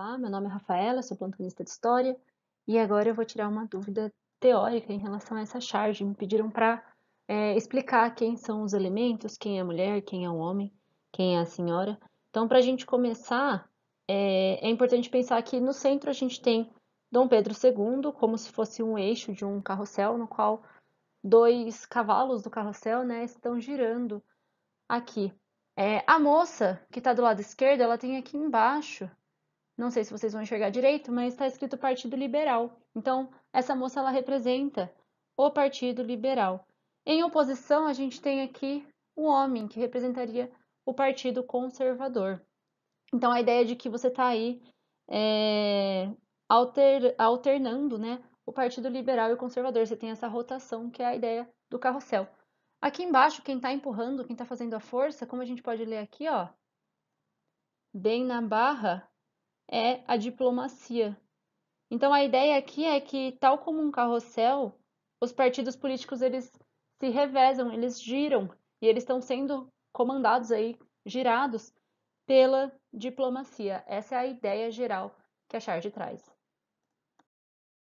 Olá, meu nome é Rafaela, sou plantonista de História e agora eu vou tirar uma dúvida teórica em relação a essa charge. Me pediram para é, explicar quem são os elementos, quem é a mulher, quem é o homem, quem é a senhora. Então, para a gente começar, é, é importante pensar que no centro a gente tem Dom Pedro II, como se fosse um eixo de um carrossel, no qual dois cavalos do carrossel né, estão girando aqui. É, a moça que está do lado esquerdo, ela tem aqui embaixo não sei se vocês vão enxergar direito, mas está escrito Partido Liberal. Então, essa moça ela representa o Partido Liberal. Em oposição, a gente tem aqui o homem, que representaria o Partido Conservador. Então, a ideia de que você está aí é, alter, alternando né, o Partido Liberal e o Conservador, você tem essa rotação, que é a ideia do carrossel. Aqui embaixo, quem está empurrando, quem está fazendo a força, como a gente pode ler aqui, ó, bem na barra, é a diplomacia. Então a ideia aqui é que, tal como um carrossel, os partidos políticos eles se revezam, eles giram e eles estão sendo comandados aí, girados pela diplomacia. Essa é a ideia geral que a Charge traz.